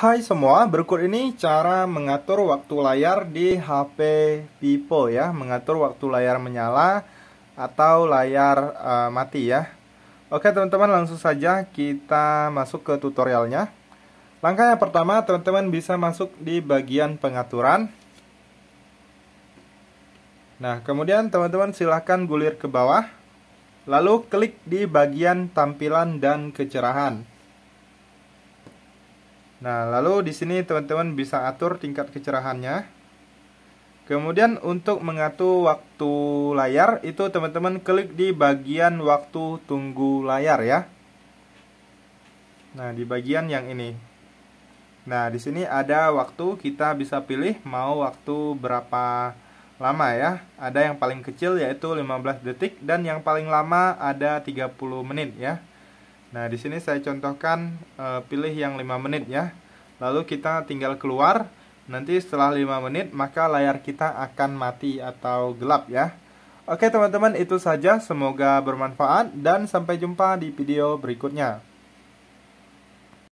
Hai semua, berikut ini cara mengatur waktu layar di HP Vivo ya, mengatur waktu layar menyala atau layar uh, mati ya. Oke teman-teman, langsung saja kita masuk ke tutorialnya. Langkah yang pertama, teman-teman bisa masuk di bagian pengaturan. Nah, kemudian teman-teman silahkan gulir ke bawah, lalu klik di bagian tampilan dan kecerahan. Nah, lalu di sini teman-teman bisa atur tingkat kecerahannya. Kemudian untuk mengatur waktu layar itu teman-teman klik di bagian waktu tunggu layar ya. Nah, di bagian yang ini. Nah, di sini ada waktu kita bisa pilih mau waktu berapa lama ya. Ada yang paling kecil yaitu 15 detik dan yang paling lama ada 30 menit ya. Nah, di sini saya contohkan e, pilih yang 5 menit ya. Lalu kita tinggal keluar. Nanti setelah 5 menit maka layar kita akan mati atau gelap ya. Oke teman-teman, itu saja. Semoga bermanfaat dan sampai jumpa di video berikutnya.